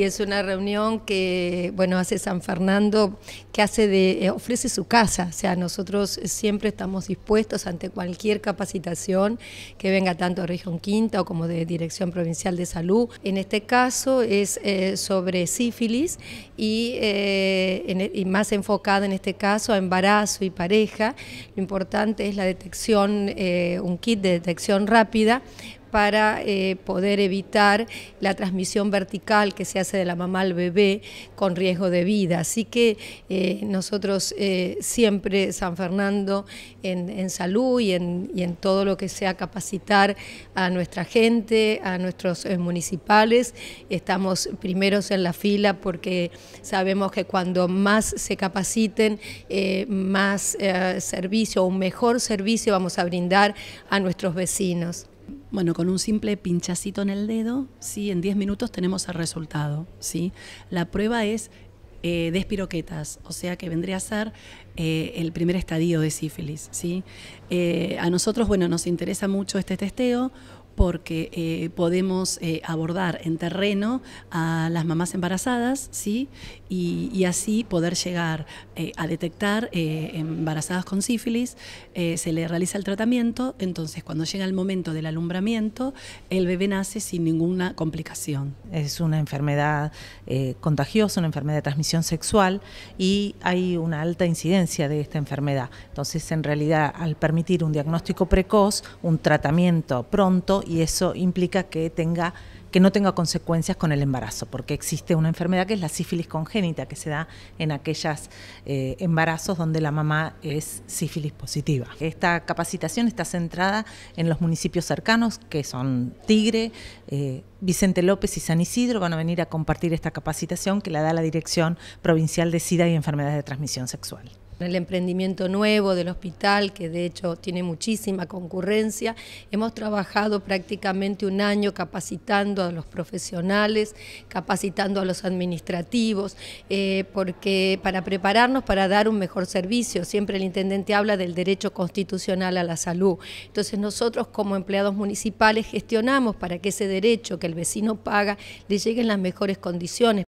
Y es una reunión que, bueno, hace San Fernando, que hace de, eh, ofrece su casa, o sea, nosotros siempre estamos dispuestos ante cualquier capacitación que venga tanto de Región Quinta o como de Dirección Provincial de Salud. En este caso es eh, sobre sífilis eh, e, y, más enfocada en este caso a embarazo y pareja. Lo importante es la detección, un kit de detección rápida para eh, poder evitar la transmisión vertical que se hace de la mamá al bebé con riesgo de vida. Así que eh, nosotros eh, siempre San Fernando en, salud y en, todo lo que sea capacitar a nuestra gente, a nuestros municipales, estamos primeros en la fila porque sabemos que cuando más se capaciten, más servicio, un mejor servicio vamos a brindar a nuestros vecinos. Bueno, con un simple pinchacito en el dedo, sí, en 10 minutos tenemos el resultado, ¿sí? La prueba es eh, de espiroquetas... o sea que vendría a ser eh, el primer estadio de sífilis. ¿sí? Eh, a nosotros, bueno, nos interesa mucho este testeo porque eh, podemos eh, abordar en terreno a las mamás embarazadas, ¿sí? Y, así poder llegar eh, a detectar embarazadas con sífilis, se le realiza el tratamiento, entonces cuando llega el momento del alumbramiento, el bebé nace sin ninguna complicación. Es una enfermedad contagiosa, una enfermedad de transmisión sexual y hay una alta incidencia de esta enfermedad. Entonces, en realidad, al permitir un diagnóstico precoz, un tratamiento pronto, y eso implica que que no tenga consecuencias con el embarazo, porque existe una enfermedad que es la sífilis congénita, que se da en aquellos eh, embarazos donde la mamá es sífilis positiva. Esta capacitación está centrada en los municipios cercanos, que son Tigre, eh, Vicente López y San Isidro, van a venir a compartir esta capacitación que la da la Dirección Provincial de SIDA y Enfermedades de Transmisión Sexual el emprendimiento nuevo del hospital, que de hecho tiene muchísima concurrencia. Hemos trabajado prácticamente un año capacitando a los profesionales, capacitando a los administrativos, eh, porque para prepararnos para dar un mejor servicio, siempre el intendente habla del derecho constitucional a la salud. Entonces nosotros como empleados municipales gestionamos para que ese derecho que el vecino paga le llegue en las mejores condiciones.